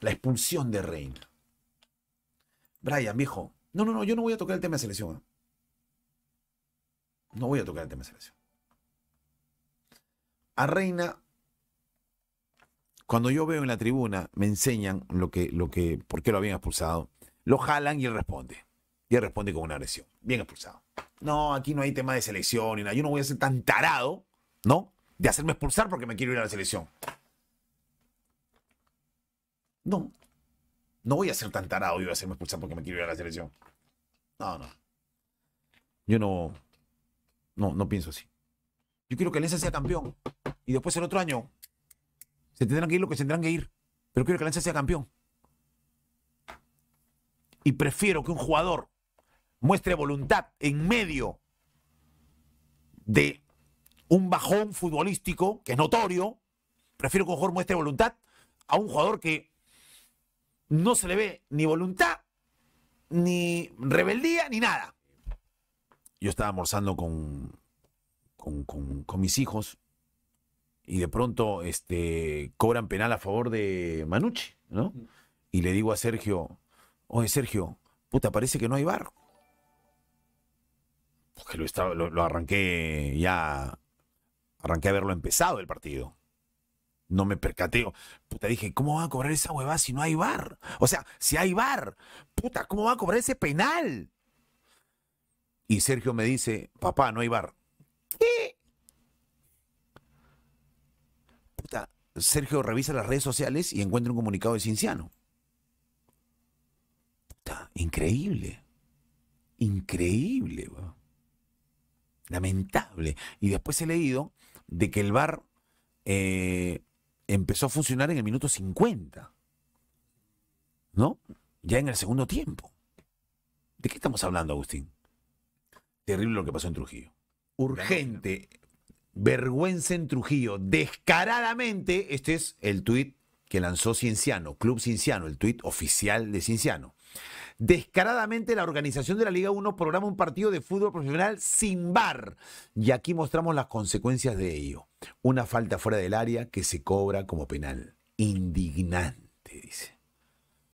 La expulsión de Reina. Brian, viejo. No, no, no, yo no voy a tocar el tema de selección. No voy a tocar el tema de selección. A Reina, cuando yo veo en la tribuna, me enseñan lo que, lo que, por qué lo habían expulsado. Lo jalan y él responde. Y él responde con una agresión. Bien expulsado. No, aquí no hay tema de selección ni nada. Yo no voy a ser tan tarado, ¿no? De hacerme expulsar porque me quiero ir a la selección. No. No voy a ser tan tarado y voy a hacerme expulsar porque me quiero ir a la selección. No, no. Yo no. No, no pienso así. Yo quiero que Alianza sea campeón. Y después el otro año se tendrán que ir lo que se tendrán que ir. Pero quiero que Alianza sea campeón. Y prefiero que un jugador muestre voluntad en medio de un bajón futbolístico, que es notorio. Prefiero que un jugador muestre voluntad a un jugador que no se le ve ni voluntad, ni rebeldía, ni nada. Yo estaba almorzando con, con, mis hijos y de pronto este, cobran penal a favor de Manucci, ¿no? Y le digo a Sergio, oye Sergio, puta, parece que no hay bar. Porque lo, estaba, lo, lo arranqué ya, arranqué a verlo empezado el partido no me percateo. Puta, dije, ¿cómo va a cobrar esa huevada si no hay bar? O sea, si hay bar, puta, ¿cómo va a cobrar ese penal? Y Sergio me dice, papá, no hay bar. ¿Qué? Puta, Sergio revisa las redes sociales y encuentra un comunicado de Cinciano. Puta, increíble. Increíble, weón. Lamentable. Y después he leído de que el bar eh, empezó a funcionar en el minuto 50. ¿No? Ya en el segundo tiempo. ¿De qué estamos hablando, Agustín? Terrible lo que pasó en Trujillo. Urgente. Vergüenza en Trujillo. Descaradamente, este es el tuit que lanzó Cienciano, Club Cienciano, el tuit oficial de Cienciano. Descaradamente la organización de la Liga 1 programa un partido de fútbol profesional sin bar. Y aquí mostramos las consecuencias de ello. Una falta fuera del área que se cobra como penal. Indignante.